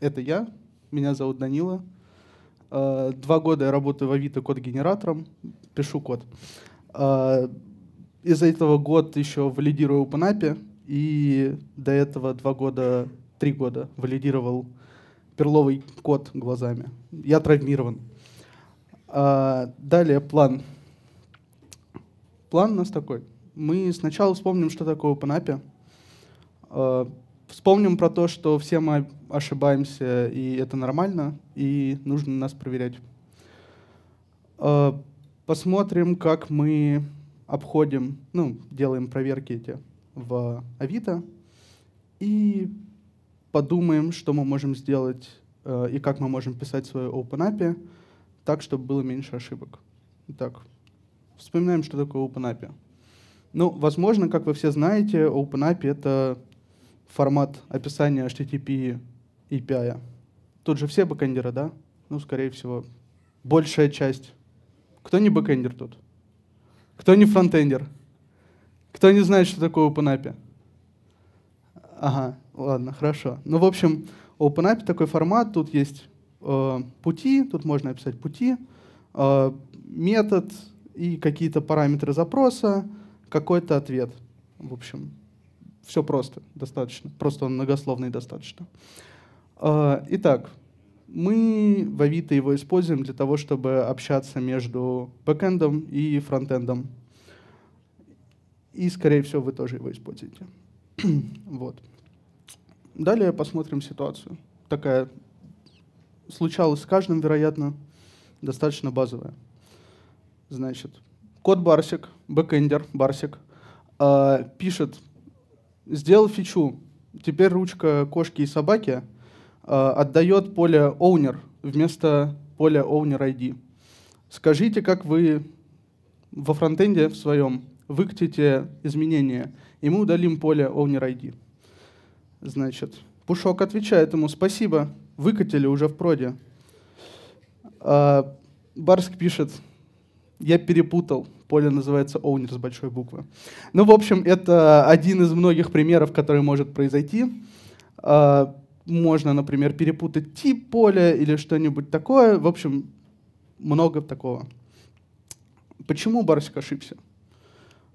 Это я, меня зовут Данила. А, два года я работаю в Авито код-генератором, пишу код. А, из за этого год еще валидирую OpenAPI, и до этого два года, три года валидировал перловый код глазами. Я травмирован. А, далее план. План у нас такой. Мы сначала вспомним, что такое OpenAPI, вспомним про то, что все мы ошибаемся, и это нормально, и нужно нас проверять. А, посмотрим, как мы обходим, ну, делаем проверки эти в Авито и подумаем, что мы можем сделать э, и как мы можем писать свою OpenAPI так, чтобы было меньше ошибок. Итак, вспоминаем, что такое OpenAPI. Ну, возможно, как вы все знаете, OpenAPI — это формат описания HTTP API. E тут же все бэкэндеры, да? Ну, скорее всего, большая часть. Кто не бэкэндер тут? Кто не фронтендер? Кто не знает, что такое OpenAPI? Ага, ладно, хорошо. Ну, в общем, OpenAPI такой формат, тут есть э, пути, тут можно описать пути, э, метод и какие-то параметры запроса, какой-то ответ. В общем, все просто, достаточно. Просто он многословный достаточно. Э, а, итак, мы в Авито его используем для того, чтобы общаться между бэкэндом и фронтендом. И, скорее всего, вы тоже его используете. вот. Далее посмотрим ситуацию. Такая случалась с каждым, вероятно, достаточно базовая. Значит, код Барсик, бэкэндер Барсик, а, пишет, сделал фичу, теперь ручка кошки и собаки — Э, отдает поле owner вместо поля owner ID. Скажите, как вы во фронтенде в своем выкатите изменения, и мы удалим поле owner ID. Значит, Пушок отвечает ему, спасибо, выкатили уже в проде. А, Барск пишет, я перепутал, поле называется owner с большой буквы. Ну, в общем, это один из многих примеров, который может произойти. А, можно, например, перепутать тип поля или что-нибудь такое. В общем, много такого. Почему Барсик ошибся?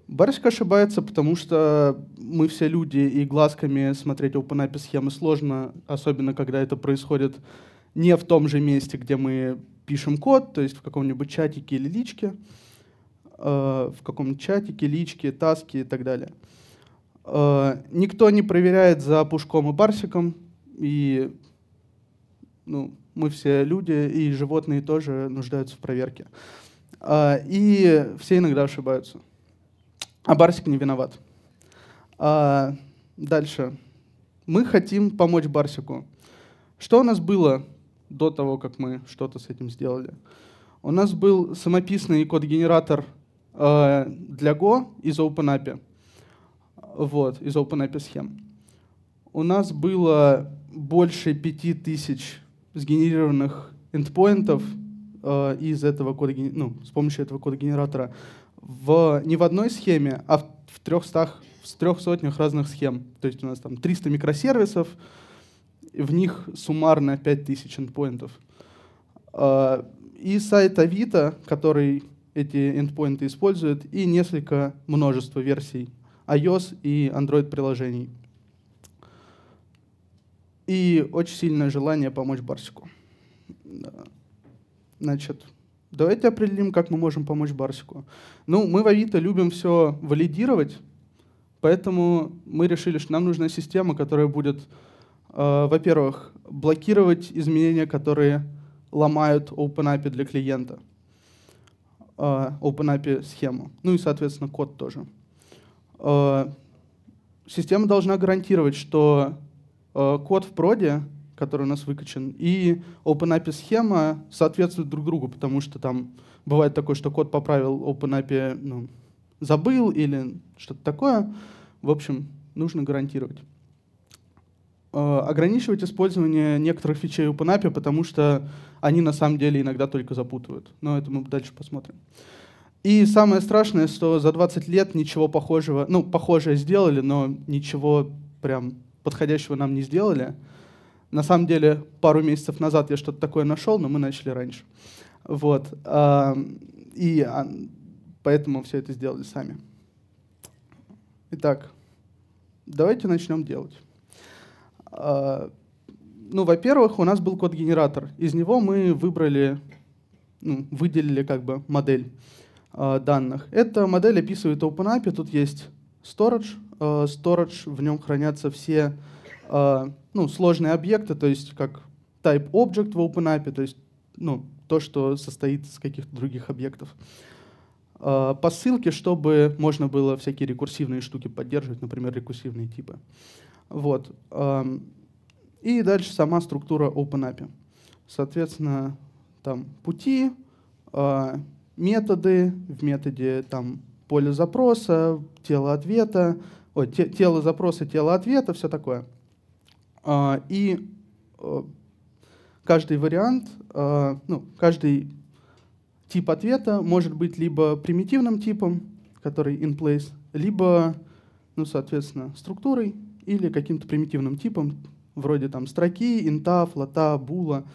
Барсик ошибается, потому что мы все люди, и глазками смотреть OpenAPI схемы сложно, особенно когда это происходит не в том же месте, где мы пишем код, то есть в каком-нибудь чатике или личке, э, в каком-нибудь чатике, личке, таске и так далее. Э, никто не проверяет за пушком и барсиком, и ну, мы все люди, и животные тоже нуждаются в проверке. А, и все иногда ошибаются. А Барсик не виноват. А, дальше. Мы хотим помочь Барсику. Что у нас было до того, как мы что-то с этим сделали? У нас был самописный код-генератор а, для Go из OpenAPI. Вот, из OpenAPI схем. У нас было больше 5000 сгенерированных эндпоинтов э, из этого кода, ну, с помощью этого кода генератора в, не в одной схеме, а в, в 300 в трех сотнях разных схем. То есть у нас там 300 микросервисов, в них суммарно 5000 эндпоинтов. Э, и сайт Авито, который эти эндпоинты использует, и несколько множество версий iOS и Android приложений и очень сильное желание помочь Барсику. Значит, давайте определим, как мы можем помочь Барсику. Ну, мы в Авито любим все валидировать, поэтому мы решили, что нам нужна система, которая будет, э, во-первых, блокировать изменения, которые ломают OpenAPI для клиента, э, OpenAPI схему, ну и, соответственно, код тоже. Э, система должна гарантировать, что Э, код в проде, который у нас выкачан, и OpenAPI схема соответствуют друг другу, потому что там бывает такое, что код поправил OpenAPI, ну, забыл или что-то такое. В общем, нужно гарантировать. Э, ограничивать использование некоторых фичей OpenAPI, потому что они на самом деле иногда только запутывают. Но это мы дальше посмотрим. И самое страшное, что за 20 лет ничего похожего, ну, похожее сделали, но ничего прям подходящего нам не сделали. На самом деле, пару месяцев назад я что-то такое нашел, но мы начали раньше. Вот. И а, поэтому все это сделали сами. Итак, давайте начнем делать. А, ну, во-первых, у нас был код-генератор. Из него мы выбрали, ну, выделили как бы модель а, данных. Эта модель описывает OpenAPI. Тут есть storage, Э, storage, в нем хранятся все э, ну, сложные объекты, то есть как type object в OpenAPI, то есть ну, то, что состоит из каких-то других объектов. Э, по ссылке, чтобы можно было всякие рекурсивные штуки поддерживать, например, рекурсивные типы. Вот. Эм, и дальше сама структура OpenAPI. Соответственно, там пути, методы, в методе там поле запроса, тело ответа, ой, те, тело запроса, тело ответа, все такое. А, и а, каждый вариант, а, ну, каждый тип ответа может быть либо примитивным типом, который in place, либо, ну, соответственно, структурой или каким-то примитивным типом, вроде там строки, инта, флота, була,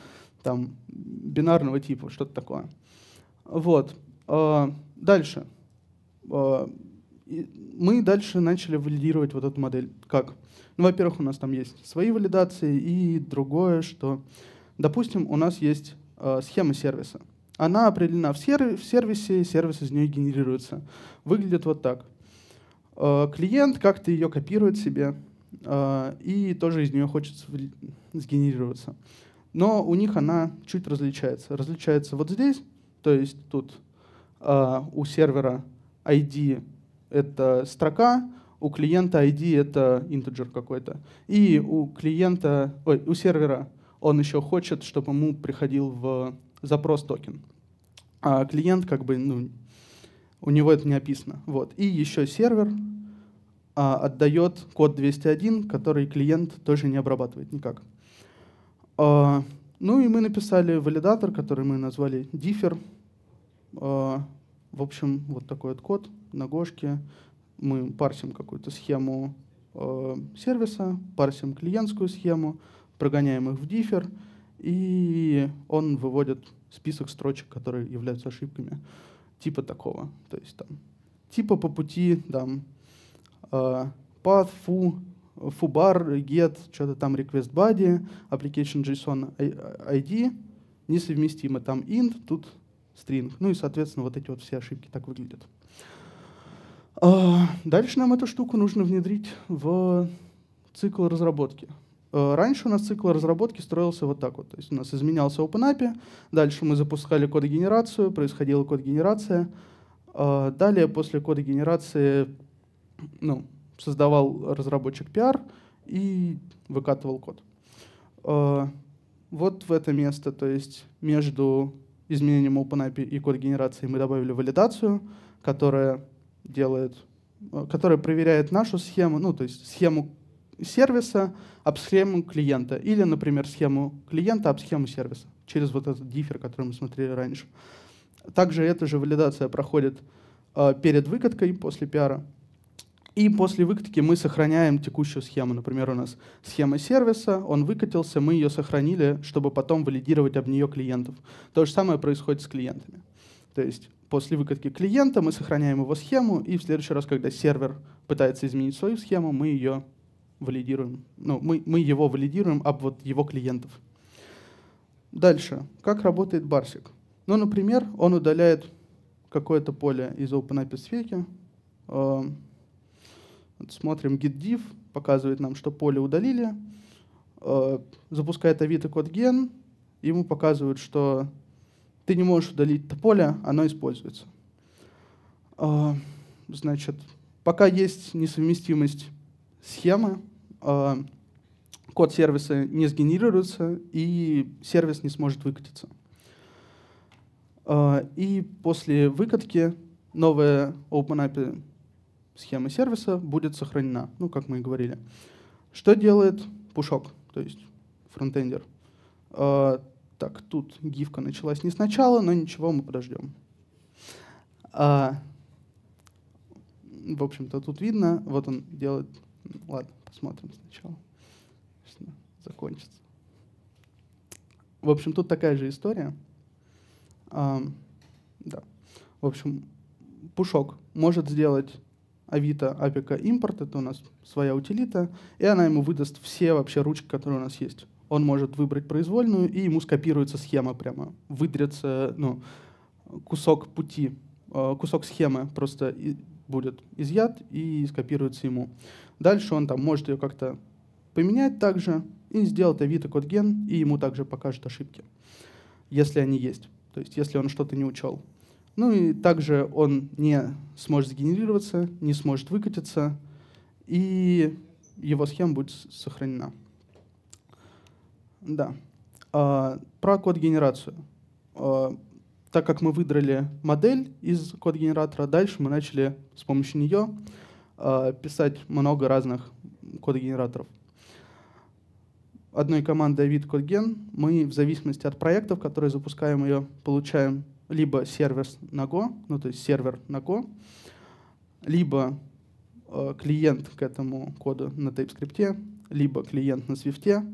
там, бинарного типа, что-то такое. Вот. А, дальше. А, и мы дальше начали валидировать вот эту модель. Как? Ну, во-первых, у нас там есть свои валидации и другое, что, допустим, у нас есть э, схема сервиса. Она определена в, серви в сервисе, сервис из нее генерируется. Выглядит вот так. Э, клиент как-то ее копирует себе э, и тоже из нее хочет сгенерироваться. Но у них она чуть различается. Различается вот здесь, то есть тут э, у сервера ID это строка, у клиента ID это integer какой-то. И у клиента, ой, у сервера он еще хочет, чтобы ему приходил в запрос токен. А клиент как бы, ну, у него это не описано. Вот. И еще сервер а, отдает код 201, который клиент тоже не обрабатывает никак. А, ну и мы написали валидатор, который мы назвали differ. А, в общем, вот такой вот код на Гошке. Мы парсим какую-то схему э, сервиса, парсим клиентскую схему, прогоняем их в дифер, и он выводит список строчек, которые являются ошибками, типа такого. То есть там типа по пути там э, path, foo, foobar, get, что-то там request body, application JSON э, э, ID, несовместимо там int, тут стринг. Ну и, соответственно, вот эти вот все ошибки так выглядят. А, дальше нам эту штуку нужно внедрить в цикл разработки. А, раньше у нас цикл разработки строился вот так вот. То есть у нас изменялся OpenAPI, дальше мы запускали код-генерацию, происходила код-генерация. А, далее после код-генерации ну, создавал разработчик PR и выкатывал код. Вот в это место, то есть между изменением OpenAPI и код генерации мы добавили валидацию, которая делает, э, которая проверяет нашу схему, ну, то есть схему сервиса об схему клиента. Или, например, схему клиента об схему сервиса через вот этот дифер, который мы смотрели раньше. Также эта же валидация проходит э, перед выкаткой после пиара. И после выкатки мы сохраняем текущую схему. Например, у нас схема сервиса, он выкатился, мы ее сохранили, чтобы потом валидировать об нее клиентов. То же самое происходит с клиентами. То есть после выкатки клиента мы сохраняем его схему, и в следующий раз, когда сервер пытается изменить свою схему, мы ее валидируем. Ну, мы, мы его валидируем об вот его клиентов. Дальше. Как работает барсик? Ну, например, он удаляет какое-то поле из OpenAPI Spec, Смотрим git div, показывает нам, что поле удалили. Э, запускает авито код ген, ему показывают, что ты не можешь удалить это поле, оно используется. Э, значит, пока есть несовместимость схемы, э, код сервиса не сгенерируется, и сервис не сможет выкатиться. И после выкатки новая OpenAPI схема сервиса будет сохранена, ну, как мы и говорили. Что делает пушок, то есть фронтендер? Э, так, тут гифка началась не сначала, но ничего, мы подождем. Э, в общем-то, тут видно, вот он делает... Ладно, посмотрим сначала. Закончится. В общем, тут такая же история. Э, да. В общем, пушок может сделать Авито Апика, импорт, это у нас своя утилита, и она ему выдаст все вообще ручки, которые у нас есть. Он может выбрать произвольную, и ему скопируется схема прямо, выдрется ну, кусок пути, э, кусок схемы просто будет изъят и скопируется ему. Дальше он там может ее как-то поменять также и сделать Авито код ген, и ему также покажет ошибки, если они есть. То есть если он что-то не учел. Ну и также он не сможет сгенерироваться, не сможет выкатиться, и его схема будет сохранена. Да. А, про код-генерацию. А, так как мы выдрали модель из код-генератора, дальше мы начали с помощью нее а, писать много разных код-генераторов одной командой вид код ген мы в зависимости от проектов, которые запускаем ее, получаем либо сервер на Go, ну то есть сервер на Go, либо э, клиент к этому коду на TypeScript, либо клиент на Swift,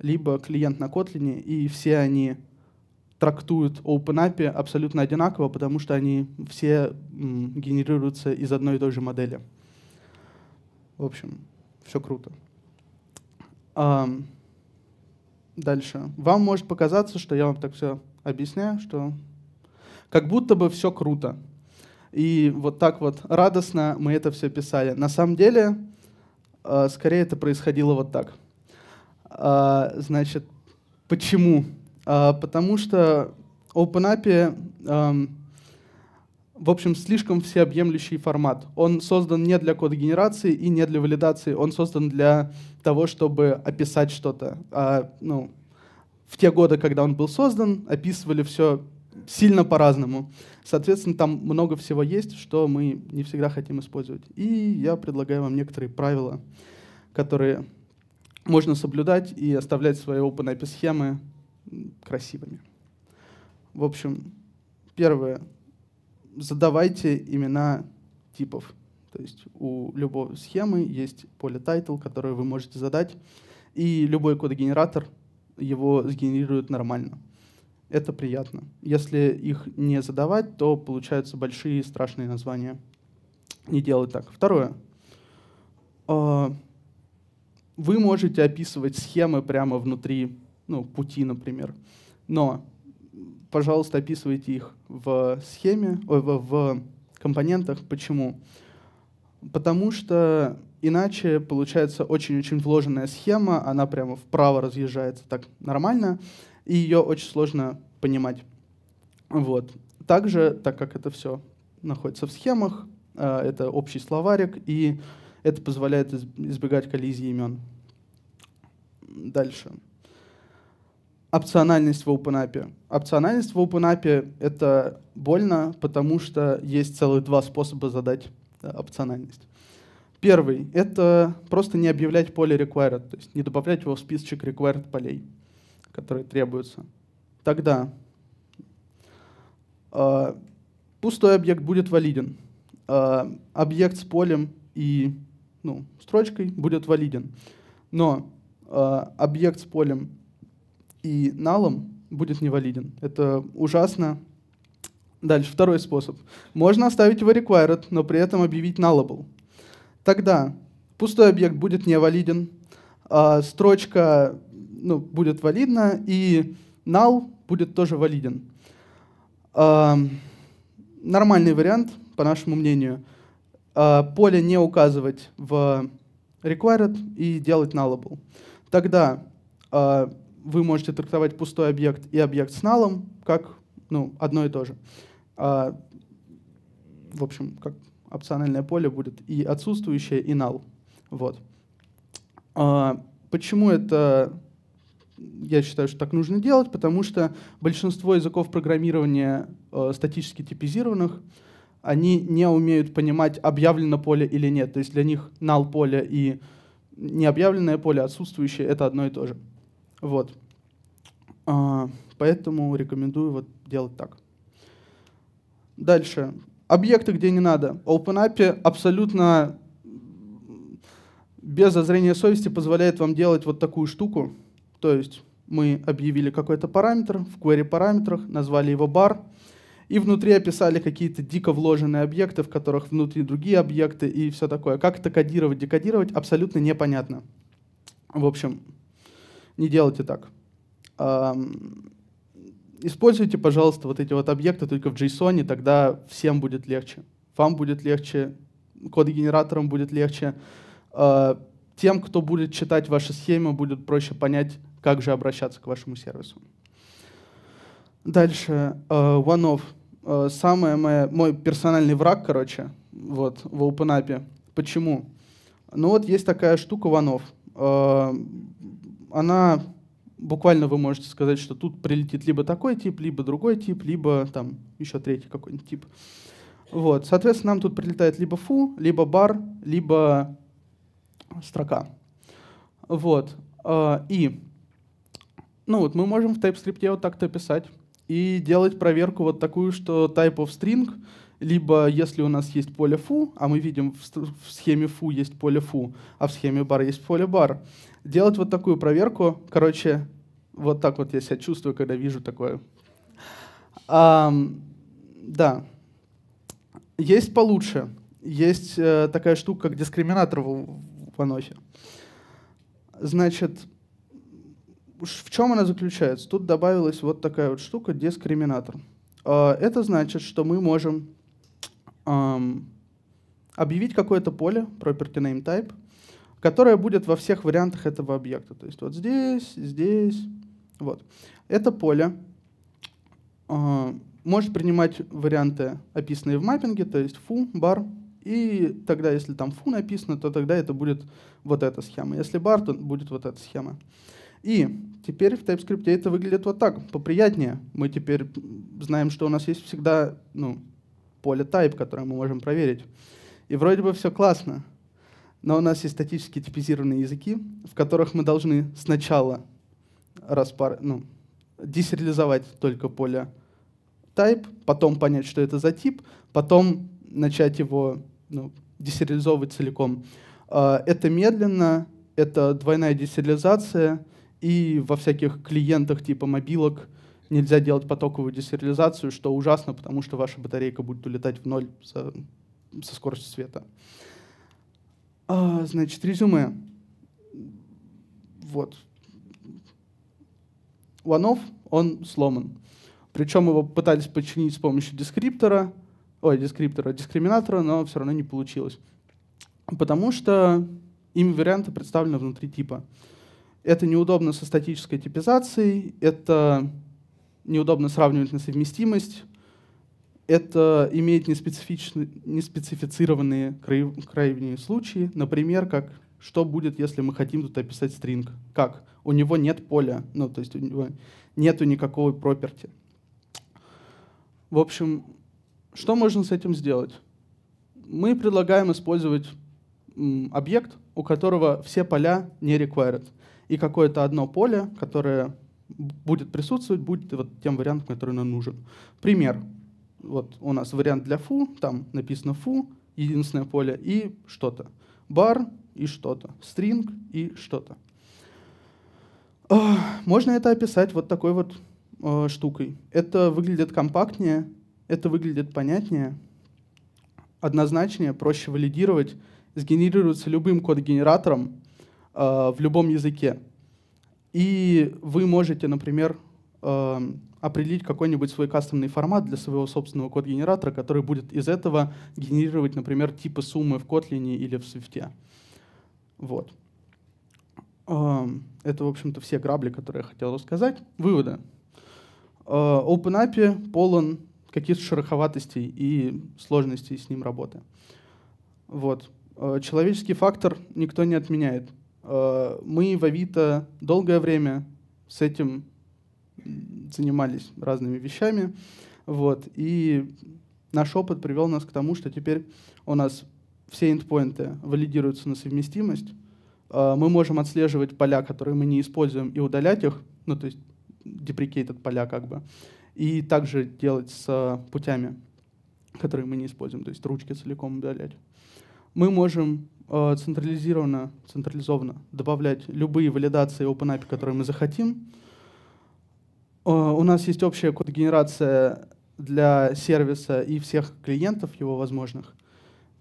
либо клиент на Kotlin, и все они трактуют OpenAPI абсолютно одинаково, потому что они все м, генерируются из одной и той же модели. В общем, все круто. А, дальше. Вам может показаться, что я вам так все объясняю, что как будто бы все круто. И вот так вот радостно мы это все писали. На самом деле, э, скорее это происходило вот так. Э, значит, почему? Э, потому что OpenAPI, эм, в общем, слишком всеобъемлющий формат. Он создан не для код-генерации и не для валидации. Он создан для того, чтобы описать что-то. А, ну, в те годы, когда он был создан, описывали все сильно по-разному. Соответственно, там много всего есть, что мы не всегда хотим использовать. И я предлагаю вам некоторые правила, которые можно соблюдать и оставлять свои open API схемы красивыми. В общем, первое. Задавайте имена типов. То есть у любой схемы есть поле title, которое вы можете задать, и любой кодогенератор его сгенерирует нормально. Это приятно. Если их не задавать, то получаются большие страшные названия. Не делать так. Второе. А, вы можете описывать схемы прямо внутри ну, пути, например. Но, пожалуйста, описывайте их в схеме, в, в компонентах. Почему? Потому что иначе получается очень-очень вложенная схема, она прямо вправо разъезжается так нормально, и ее очень сложно понимать. Вот. Также, так как это все находится в схемах, э, это общий словарик, и это позволяет избегать коллизии имен. Дальше. Опциональность в OpenAP. Опциональность в OpenAP — это больно, потому что есть целых два способа задать э, опциональность. Первый — это просто не объявлять поле required, то есть не добавлять его в списочек required полей которые требуются. Тогда э, пустой объект будет валиден. Э, объект с полем и ну, строчкой будет валиден. Но э, объект с полем и налом будет невалиден. Это ужасно. Дальше, второй способ. Можно оставить его required, но при этом объявить nullable. Тогда пустой объект будет невалиден, а строчка ну, будет валидно, и null будет тоже валиден. Э, нормальный вариант, по нашему мнению. Э, поле не указывать в required и делать nullable. Тогда э, вы можете трактовать пустой объект и объект с налом как ну, одно и то же. А, в общем, как опциональное поле будет и отсутствующее, и null Вот. А, почему это я считаю, что так нужно делать, потому что большинство языков программирования э, статически типизированных, они не умеют понимать, объявлено поле или нет. То есть для них null поле и необъявленное поле, отсутствующее, это одно и то же. Вот. Э, поэтому рекомендую вот делать так. Дальше. Объекты, где не надо. OpenAPI абсолютно без зазрения совести позволяет вам делать вот такую штуку. То есть мы объявили какой-то параметр, в query параметрах назвали его бар, и внутри описали какие-то дико вложенные объекты, в которых внутри другие объекты и все такое. Как это кодировать, декодировать, абсолютно непонятно. В общем, не делайте так. Используйте, пожалуйста, вот эти вот объекты только в JSON, и тогда всем будет легче. Вам будет легче, код-генераторам будет легче. А, тем, кто будет читать ваши схемы, будет проще понять, как же обращаться к вашему сервису. Дальше, э, OneOff. Э, самое мое, мой персональный враг, короче, вот, в OpenApp. Почему? Ну вот есть такая штука OneOff. Э, она, буквально вы можете сказать, что тут прилетит либо такой тип, либо другой тип, либо там еще третий какой-нибудь тип. Вот, соответственно, нам тут прилетает либо фу, либо бар, либо строка. Вот, и ну вот мы можем в TypeScript вот так-то писать и делать проверку вот такую, что type of string, либо если у нас есть поле foo, а мы видим в схеме foo есть поле foo, а в схеме bar есть поле bar, делать вот такую проверку, короче, вот так вот я себя чувствую, когда вижу такое. А, да. Есть получше. Есть э, такая штука, как дискриминатор в, в Анофе. Значит, в чем она заключается? Тут добавилась вот такая вот штука, дискриминатор. А, это значит, что мы можем объявить какое-то поле, property name type, которое будет во всех вариантах этого объекта. То есть вот здесь, здесь, вот. Это поле а, может принимать варианты, описанные в маппинге, то есть фу, бар, и тогда, если там фу написано, то тогда это будет вот эта схема. Если бар, то будет вот эта схема. Uh, и теперь в TypeScript это выглядит вот так, поприятнее. Мы теперь знаем, что у нас есть всегда ну, поле type, которое мы можем проверить. И вроде бы все классно, но у нас есть статически типизированные языки, в которых мы должны сначала распар... ну, десериализовать только поле type, потом понять, что это за тип, потом начать его ну, десериализовывать целиком. А, это медленно, это двойная десериализация — и во всяких клиентах типа мобилок нельзя делать потоковую десериализацию, что ужасно, потому что ваша батарейка будет улетать в ноль со, со скоростью света. А, значит, резюме. Вот. OneOff, он сломан. Причем его пытались починить с помощью дескриптора, ой, дескриптора, дискриминатора, но все равно не получилось. Потому что им варианты представлены внутри типа. Это неудобно со статической типизацией, это неудобно сравнивать на совместимость, это имеет неспецифицированные крайние случаи, например, как что будет, если мы хотим тут описать стринг. Как? У него нет поля, ну, то есть у него нету никакого проперти. В общем, что можно с этим сделать? Мы предлагаем использовать объект, у которого все поля не required и какое-то одно поле, которое будет присутствовать, будет вот тем вариантом, который нам нужен. Пример. Вот у нас вариант для фу, там написано фу, единственное поле и что-то. Бар и что-то. Стринг и что-то. А, можно это описать вот такой вот э, штукой. Это выглядит компактнее, это выглядит понятнее, однозначнее, проще валидировать, сгенерируется любым код-генератором, Э, в любом языке. И вы можете, например, э, определить какой-нибудь свой кастомный формат для своего собственного код-генератора, который будет из этого генерировать, например, типы суммы в Kotlin или в Swift. Вот. Эм, это, в общем-то, все грабли, которые я хотел рассказать. Выводы. Э, OpenAPI полон каких-то шероховатостей и сложностей с ним работы. Вот. Человеческий фактор никто не отменяет. Э, мы в Авито долгое время с этим занимались разными вещами. Вот. И наш опыт привел нас к тому, что теперь у нас все эндпоинты валидируются на совместимость. Э, мы можем отслеживать поля, которые мы не используем, и удалять их, ну то есть деприкейтед поля как бы, и также делать с путями, которые мы не используем, то есть ручки целиком удалять. Мы можем Э, централизированно, централизованно добавлять любые валидации OpenAPI, которые мы захотим. Э, у нас есть общая код-генерация для сервиса и всех клиентов его возможных.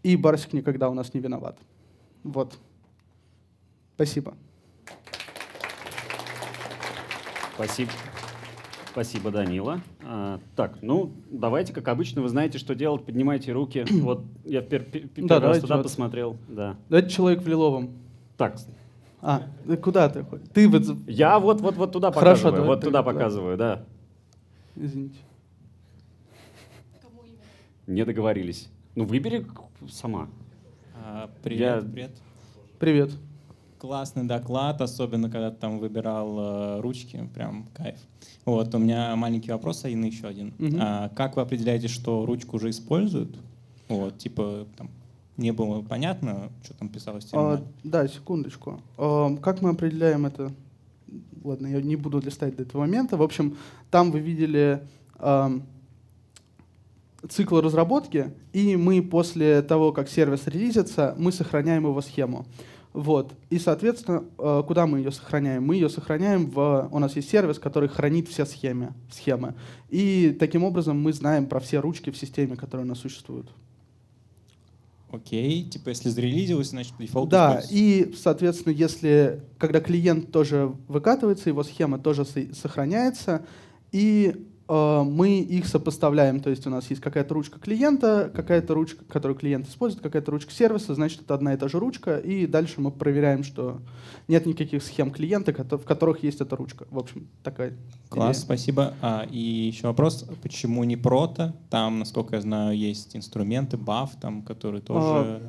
И Барсик никогда у нас не виноват. Вот. Спасибо. Спасибо. Спасибо, Данила. А, так, ну, давайте, как обычно, вы знаете, что делать, поднимайте руки. вот я первый да, раз туда вот. посмотрел. Да. Это человек в лиловом. Так. А, куда ты? Ты вот... Я вот, вот, вот туда Хорошо, показываю. Давай, вот ты, туда показываю, да. Извините. Не договорились. Ну, выбери сама. А, привет, я... привет. Привет классный доклад, особенно когда ты там выбирал э, ручки, прям кайф. Вот, у меня маленький вопрос, а Инна еще один. Угу. А, как вы определяете, что ручку уже используют? Вот, типа, там, не было понятно, что там писалось? А, да, секундочку. А, как мы определяем это? Ладно, я не буду листать до этого момента. В общем, там вы видели а, цикл разработки, и мы после того, как сервис релизится, мы сохраняем его схему. Вот. И, соответственно, э, куда мы ее сохраняем? Мы ее сохраняем в... У нас есть сервис, который хранит все схемы. схемы. И таким образом мы знаем про все ручки в системе, которые у нас существуют. Окей, okay. типа если зарелизилось, значит дефолт Да, и, соответственно, если, когда клиент тоже выкатывается, его схема тоже сохраняется, и Э, мы их сопоставляем, то есть у нас есть какая-то ручка клиента, какая-то ручка, которую клиент использует, какая-то ручка сервиса, значит, это одна и та же ручка, и дальше мы проверяем, что нет никаких схем клиента, в которых есть эта ручка. В общем, такая Класс, идея. спасибо. А, и еще вопрос, почему не прото? Там, насколько я знаю, есть инструменты, баф, там, которые тоже а...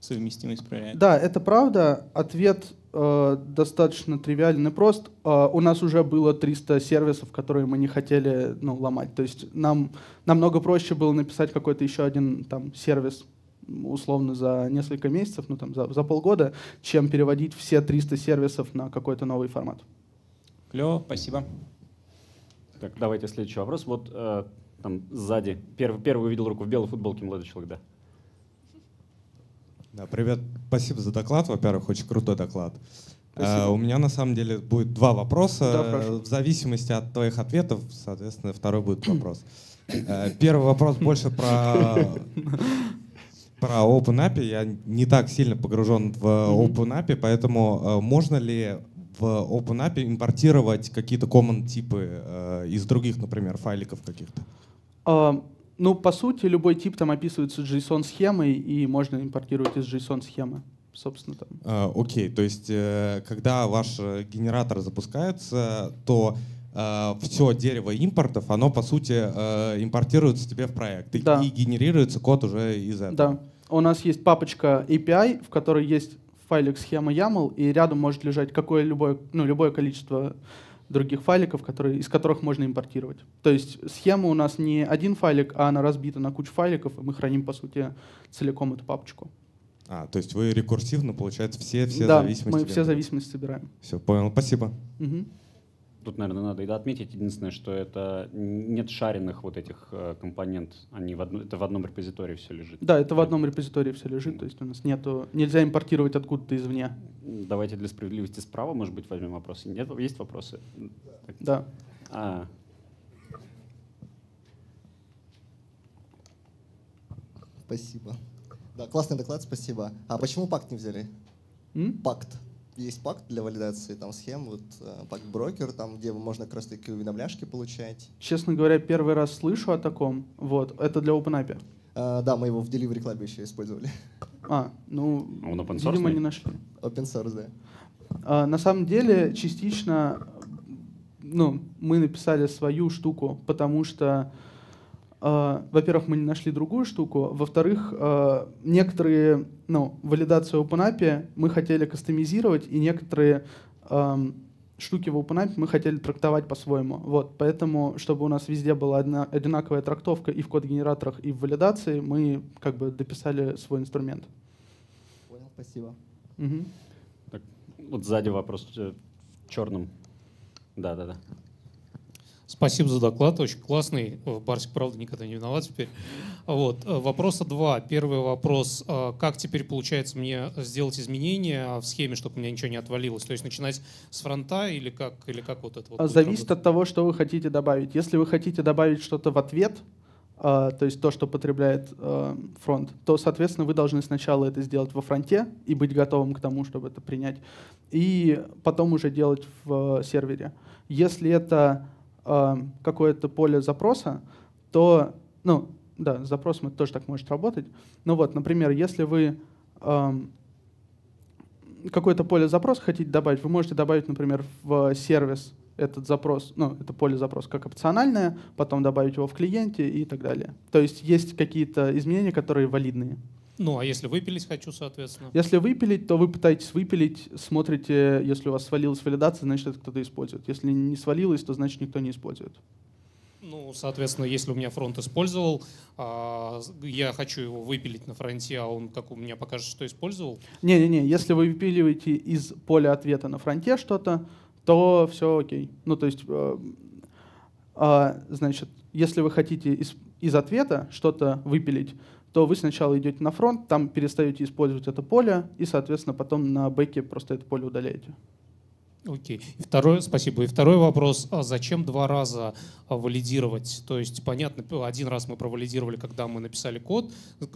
совместимость проверяют. Да, это правда. Ответ э, достаточно тривиален и прост. Э, у нас уже было 300 сервисов, которые мы не хотели ну, ломать. То есть нам намного проще было написать какой-то еще один там, сервис условно за несколько месяцев, ну там за, за полгода, чем переводить все 300 сервисов на какой-то новый формат. Клево, спасибо. Так, давайте следующий вопрос. Вот э, там сзади, первый, первый увидел руку в белой футболке молодой человек, да. Да, привет. Спасибо за доклад. Во-первых, очень крутой доклад. Э, у меня на самом деле будет два вопроса. Да, в зависимости от твоих ответов, соответственно, второй будет вопрос. Э, первый вопрос больше про про OpenAPI. Я не так сильно погружен в OpenAPI, поэтому э, можно ли в OpenAPI импортировать какие-то common типы э, из других, например, файликов каких-то? А, ну, по сути, любой тип там описывается JSON-схемой, и можно импортировать из JSON-схемы собственно, там. А, окей, то есть, э, когда ваш э, генератор запускается, то э, все дерево импортов, оно, по сути, импортируется тебе в проект. И, да. и генерируется код уже из этого. Да. У нас есть папочка API, в которой есть файлик схема YAML, и рядом может лежать какое-либо ну, любое количество других файликов, которые, из которых можно импортировать. То есть схема у нас не один файлик, а она разбита на кучу файликов, и мы храним, по сути, целиком эту папочку. А, то есть вы рекурсивно, получается, все, все да, зависимости? мы все зависимости собираем. Все, понял, спасибо. Угу. Тут, наверное, надо и отметить единственное, что это нет шаренных вот этих э, компонент, они в одно, это в одном репозитории все лежит. Да, это в одном репозитории все лежит, то есть у нас нету, нельзя импортировать откуда-то извне. Давайте для справедливости справа, может быть, возьмем вопросы. Нет, есть вопросы? Да. А. Спасибо. Да, классный доклад, спасибо. А почему пакт не взяли? М? Пакт есть пакт для валидации там схем, вот э, пакт брокер, там, где можно как раз таки уведомляшки получать. Честно говоря, первый раз слышу о таком. Вот, это для OpenAPI. А, да, мы его в Delivery Club еще использовали. А, ну, а Он open source, видимо, не нашли. Open source, да. А, на самом деле, частично ну, мы написали свою штуку, потому что а, во-первых, мы не нашли другую штуку. Во-вторых, а, некоторые, ну, валидацию OpenAPI мы хотели кастомизировать, и некоторые штуки в OpenAPI мы хотели трактовать по-своему. Вот, поэтому, чтобы у нас везде была одна, одинаковая трактовка и в код-генераторах, и в валидации, мы как бы дописали свой инструмент. Понял, спасибо. Угу. Так, вот сзади вопрос э, в черном. Да, да, да. Спасибо за доклад, очень классный. Барсик, правда, никогда не виноват теперь. Вот. Э, вопроса два. Первый вопрос. Э, как теперь получается мне сделать изменения в схеме, чтобы у меня ничего не отвалилось? То есть начинать с фронта или как, или как вот это? Вот Зависит от того, что вы хотите добавить. Если вы хотите добавить что-то в ответ, э, то есть то, что потребляет фронт, то, соответственно, вы должны сначала это сделать во фронте и быть готовым к тому, чтобы это принять, и потом уже делать в сервере. Если это э, какое-то поле запроса, то, ну, да, с запросом это тоже так может работать. Ну вот, например, если вы э, какое-то поле запроса хотите добавить, вы можете добавить, например, в сервис этот запрос, ну, это поле запрос как опциональное, потом добавить его в клиенте и так далее. То есть есть какие-то изменения, которые валидные. Ну, а если выпилить хочу, соответственно? Если выпилить, то вы пытаетесь выпилить, смотрите, если у вас свалилась валидация, значит, это кто-то использует. Если не свалилось, то значит, никто не использует. Ну, соответственно, если у меня фронт использовал, а, я хочу его выпилить на фронте, а он как у меня покажет, что использовал? Не-не-не, если вы выпиливаете из поля ответа на фронте что-то, то все окей. Ну, то есть, э, а, значит, если вы хотите из, из ответа что-то выпилить, то вы сначала идете на фронт, там перестаете использовать это поле, и, соответственно, потом на бэке просто это поле удаляете. Окей. Okay. И второй, спасибо. И второй вопрос. А зачем два раза а, валидировать? То есть, понятно, один раз мы провалидировали, когда мы написали код, ну,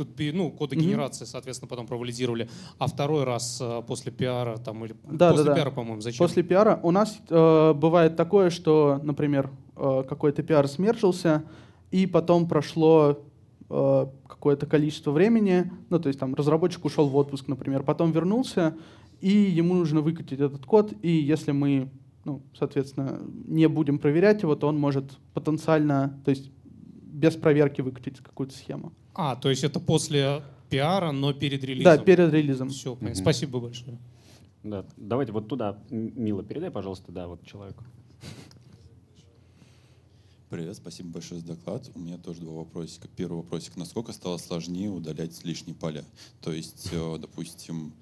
кодогенерации, mm-hmm. соответственно, потом провалидировали, а второй раз а, после пиара, там, или да, после да, пиара, да. по-моему, зачем? После пиара. У нас э, бывает такое, что, например, э, какой-то пиар смерчился, и потом прошло Э, какое-то количество времени, ну то есть там разработчик ушел в отпуск, например, потом вернулся, и ему нужно выкатить этот код, и если мы, ну, соответственно, не будем проверять его, то он может потенциально, то есть без проверки выкатить какую-то схему. А, то есть это после пиара, но перед релизом. Да, перед релизом. Все, понятно. Угу. Спасибо большое. Да, давайте вот туда, Мила, передай, пожалуйста, да, вот человеку. Привет, спасибо большое за доклад. У меня тоже два вопросика. Первый вопросик. Насколько стало сложнее удалять лишние поля? То есть, э, допустим,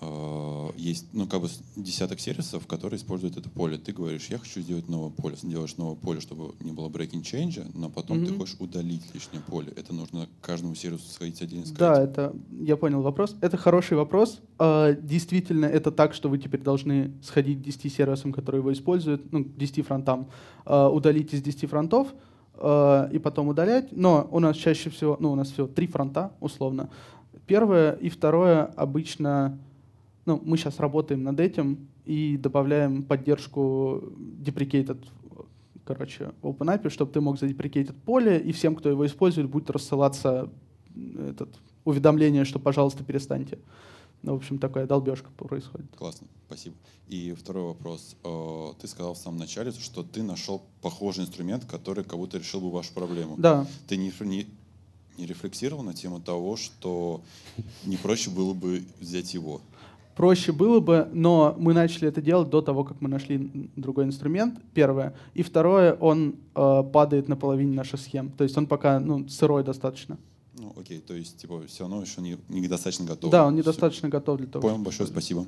Э, есть, ну, как бы десяток сервисов, которые используют это поле. Ты говоришь, я хочу сделать новое поле. Делаешь новое поле, чтобы не было breaking change, но потом mm-hmm. ты хочешь удалить лишнее поле. Это нужно каждому сервису сходить отдельно сказать. Да, это, я понял вопрос. Это хороший вопрос. А, действительно, это так, что вы теперь должны сходить к 10 сервисам, которые его используют, ну, к 10 фронтам, а, удалить из 10 фронтов, а, и потом удалять. Но у нас чаще всего, ну, у нас всего три фронта, условно. Первое и второе обычно ну, мы сейчас работаем над этим и добавляем поддержку deprecated, короче, OpenAPI, чтобы ты мог задеприкейтить поле, и всем, кто его использует, будет рассылаться этот, уведомление, что, пожалуйста, перестаньте. Ну, в общем, такая долбежка происходит. Классно, спасибо. И второй вопрос. Э, ты сказал в самом начале, что ты нашел похожий инструмент, который как будто решил бы вашу проблему. Да. Ты не, не, не рефлексировал на тему того, что не проще было бы взять его? проще было бы, но мы начали это делать до того, как мы нашли другой инструмент, первое. И второе, он э, падает на половине наших схем. То есть он пока ну, сырой достаточно. Ну, окей, то есть, типа, все равно еще не, недостаточно готов. Да, он недостаточно все. готов для того. Понял, большое спасибо.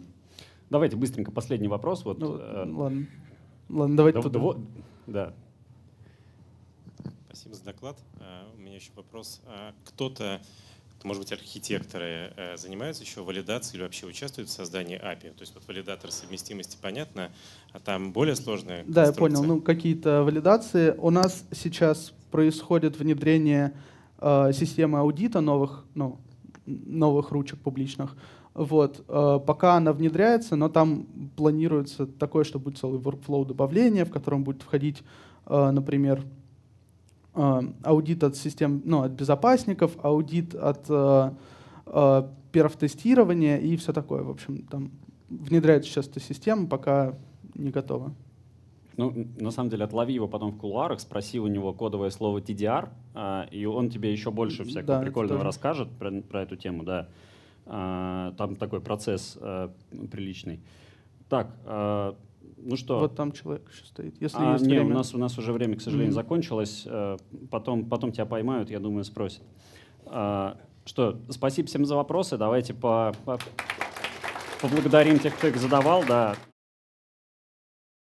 Давайте быстренько последний вопрос. Вот, ну, э, ладно. Ладно, давайте. Да, да, да. Спасибо за доклад. Uh, у меня еще вопрос. Uh, Кто-то может быть, архитекторы э, занимаются еще валидацией или вообще участвуют в создании API? То есть вот валидатор совместимости, понятно, а там более сложные. Да, я понял. Ну, какие-то валидации. У нас сейчас происходит внедрение э, системы аудита новых, ну, новых ручек публичных. Вот. Э, пока она внедряется, но там планируется такое, что будет целый workflow добавления, в котором будет входить, э, например, Э, аудит от систем, ну, от безопасников, аудит от э, э, перфтестирования и все такое. В общем, там внедряется сейчас эту система, пока не готова. Ну, на самом деле, отлови его потом в кулуарах, спроси у него кодовое слово TDR, э, и он тебе еще больше всякого да, прикольного расскажет про, про эту тему, да. Э, там такой процесс э, приличный. Так, э, ну что? Вот там человек еще стоит. Если а, есть не, время. У, нас, у нас уже время, к сожалению, mm-hmm. закончилось. Э, потом, потом тебя поймают, я думаю, спросят. А, что, спасибо всем за вопросы. Давайте по, по, поблагодарим тех, кто их задавал. Да.